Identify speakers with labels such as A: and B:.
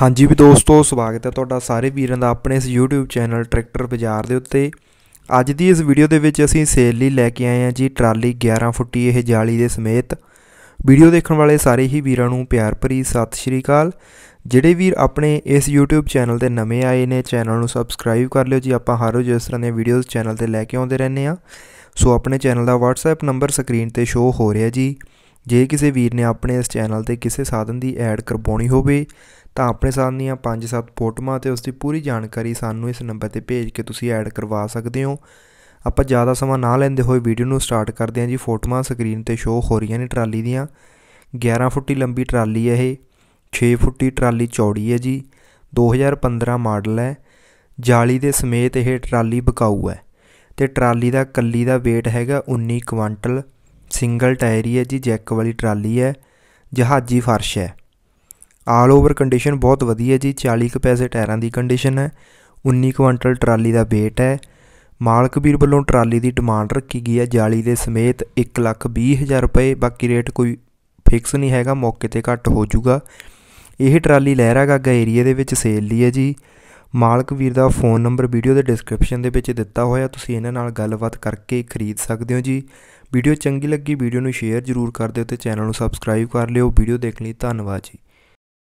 A: ਹਾਂਜੀ ਵੀ ਦੋਸਤੋ ਸਵਾਗਤ ਹੈ ਤੁਹਾਡਾ ਸਾਰੇ ਵੀਰਾਂ ਦਾ ਆਪਣੇ ਇਸ YouTube ਚੈਨਲ ਟਰੈਕਟਰ ਬਾਜ਼ਾਰ ਦੇ ਉੱਤੇ ਅੱਜ ਦੀ ਇਸ ਵੀਡੀਓ ਦੇ ਵਿੱਚ ਅਸੀਂ ਸੇਲ ਲਈ ਲੈ ਕੇ ਆਏ ਹਾਂ ਜੀ ਟਰਾਲੀ 11 ਫੁੱਟੀ ਇਹ ਜਾਲੀ ਦੇ ਸਮੇਤ ਵੀਡੀਓ ਦੇਖਣ ਵਾਲੇ ਸਾਰੇ ਹੀ ਵੀਰਾਂ ਨੂੰ ਪਿਆਰ ਭਰੀ ਸਤਿ ਸ਼੍ਰੀ ਅਕਾਲ ਜਿਹੜੇ ਵੀਰ ਆਪਣੇ ਇਸ YouTube ਚੈਨਲ ਤੇ ਨਵੇਂ ਆਏ ਨੇ ਚੈਨਲ ਨੂੰ ਸਬਸਕ੍ਰਾਈਬ ਕਰ ਲਿਓ ਜੀ ਆਪਾਂ ਹਰ ਰੋਜ਼ ਇਸ ਤਰ੍ਹਾਂ ਦੀਆਂ ਵੀਡੀਓਜ਼ ਚੈਨਲ ਤੇ ਲੈ ਕੇ ਆਉਂਦੇ ਰਹਿੰਦੇ ਆ ਸੋ ਆਪਣੇ ਚੈਨਲ ਦਾ WhatsApp ਨੰਬਰ ਸਕਰੀਨ ਤੇ ਸ਼ੋ ਹੋ ਰਿਹਾ ਜੀ ਜੇ ਕਿਸੇ ਵੀਰ ਨੇ ਆਪਣੇ ਇਸ ਚੈਨਲ ਤੇ ਕਿਸੇ ਸਾਧਨ ਦੀ ਐਡ ਕਰਵਾਉਣੀ ਹੋਵੇ ਤਾਂ ਆਪਣੇ ਸਾਧਨ ਦੀਆਂ 5-7 ਫੋਟੋਆਂ ਤੇ ਉਸ ਦੀ ਪੂਰੀ ਜਾਣਕਾਰੀ ਸਾਨੂੰ ਇਸ ਨੰਬਰ ਤੇ ਭੇਜ ਕੇ ਤੁਸੀਂ ਐਡ ਕਰਵਾ ਸਕਦੇ ਹੋ ਆਪਾਂ ਜ਼ਿਆਦਾ ਸਮਾਂ ਨਾ ਲੈਂਦੇ ਹੋਏ ਵੀਡੀਓ ਨੂੰ ਸਟਾਰਟ ਕਰਦੇ ਹਾਂ ਜੀ ਫੋਟੋਆਂ ਸਕਰੀਨ ਤੇ ਸ਼ੋਅ ਹੋ ਰਹੀਆਂ ਨੇ ਟਰਾਲੀ ਦੀਆਂ 11 ਫੁੱਟੀ ਲੰਬੀ ਟਰਾਲੀ ਹੈ ਇਹ 6 ਫੁੱਟੀ ਟਰਾਲੀ ਚੌੜੀ ਹੈ ਜੀ 2015 ਮਾਡਲ ਹੈ ਜਾਲੀ ਦੇ ਸਮੇਤ ਇਹ ਟਰਾਲੀ ਬਕਾਊ ਹੈ ਤੇ ਟਰਾਲੀ ਦਾ ਕੱਲੀ ਦਾ weight ਹੈਗਾ 19 ਕੁਇੰਟਲ ਸਿੰਗਲ ਟਾਇਰੀ ਹੈ ਜੀ ਜੈਕ ਵਾਲੀ ਟਰਾਲੀ ਹੈ ਜਹਾਜੀ ਫਰਸ਼ ਹੈ ਆਲ ਓਵਰ ਕੰਡੀਸ਼ਨ ਬਹੁਤ ਵਧੀਆ ਜੀ 40 ਕੁ ਪੈਸੇ ਟਾਇਰਾਂ ਦੀ ਕੰਡੀਸ਼ਨ ਹੈ 19 ਕੁਇੰਟਲ ਟਰਾਲੀ ਦਾ weight ਹੈ ਮਾਲਕ ਵੀਰ ਵੱਲੋਂ ਟਰਾਲੀ ਦੀ ਡਿਮਾਂਡ ਰੱਖੀ ਗਈ ਹੈ ਜਾਲੀ ਦੇ ਸਮੇਤ 1 ਲੱਖ 20 ਹਜ਼ਾਰ ਰੁਪਏ ਬਾਕੀ ਰੇਟ ਕੋਈ ਫਿਕਸ ਨਹੀਂ ਹੈਗਾ ਮੌਕੇ ਤੇ ਘੱਟ ਹੋ ਜਾਊਗਾ ਇਹ ਟਰਾਲੀ ਲਹਿਰਾ ਗਾਗਾ ਏਰੀਆ ਦੇ ਵਿੱਚ ਸੇਲ ਲਈ ਹੈ ਜੀ ਮਾਲਕ ਵੀਰ ਦਾ ਫੋਨ ਨੰਬਰ ਵੀਡੀਓ ਦੇ ਡਿਸਕ੍ਰਿਪਸ਼ਨ ਦੇ ਵਿੱਚ ਦਿੱਤਾ ਹੋਇਆ ਤੁਸੀਂ ਇਹਨਾਂ ਨਾਲ ਗੱਲਬਾਤ ਕਰਕੇ ਖਰੀਦ ਸਕਦੇ ਹੋ ਜੀ ਵੀਡੀਓ ਚੰਗੀ ਲੱਗੀ ਵੀਡੀਓ ਨੂੰ ਸ਼ੇਅਰ ਜ਼ਰੂਰ ਕਰ ਦਿਓ ਤੇ ਚੈਨਲ ਨੂੰ ਸਬਸਕ੍ਰਾਈਬ ਕਰ ਲਿਓ ਵੀਡੀਓ ਦੇਖਣ ਲਈ ਧੰਨਵਾਦ ਜੀ